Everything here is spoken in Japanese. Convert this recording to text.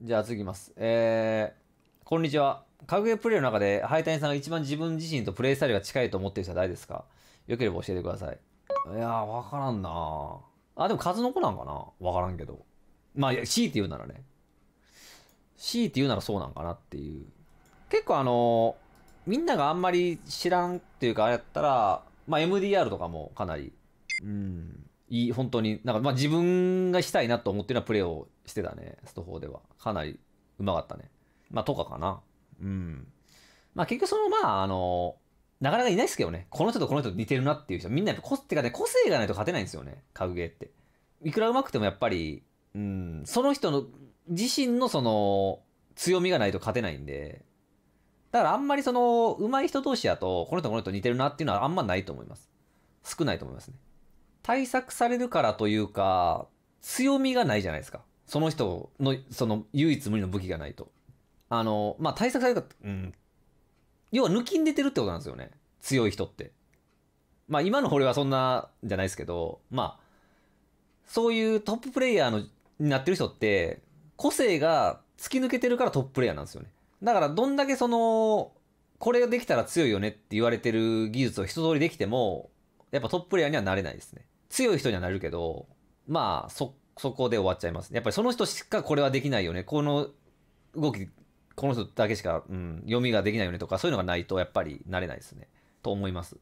じゃあ次いきます。えー、こんにちは。格ゲープレイの中で、ハイタニさんが一番自分自身とプレイスタイルが近いと思ってる人は誰ですかよければ教えてください。いやー、わからんなあ、でも数の子なんかなわからんけど。まあ、C いて言うならね。C いて言うならそうなんかなっていう。結構あのー、みんながあんまり知らんっていうか、あれやったら、まあ、MDR とかもかなり、うん、いい、本当に、なんか、まあ、自分がしたいなと思ってるようなプレーをしてたね、スト4では。かなりうまかったね。まあ、とかかな。うん。まあ、結局その、まあ、あの、なかなかいないですけどね。この人とこの人似てるなっていう人。みんなやっぱ個、ってかね、個性がないと勝てないんですよね。格ゲーって。いくら上手くてもやっぱり、うん、その人の、自身のその、強みがないと勝てないんで。だからあんまりその、上手い人同士やと、この人この人似てるなっていうのはあんまないと思います。少ないと思いますね。対策されるからというか、強みがないじゃないですか。その人の、その唯一無二の武器がないと。あの、まあ、対策されるか、うん。要は抜きん出てるってことなんですよね。強い人って。まあ、今の俺はそんなじゃないですけど、まあ、そういうトッププレイヤーのになってる人って、個性が突き抜けてるからトッププレイヤーなんですよね。だから、どんだけその、これができたら強いよねって言われてる技術を一通りできても、やっぱトッププレイヤーにはなれないですね。強い人にはなるけど、まあ、そ、そこで終わっちゃいます、やっぱりその人しかこれはできないよね。この動き、この人だけしか、うん、読みができないよねとか、そういうのがないと、やっぱりなれないですね。と思います。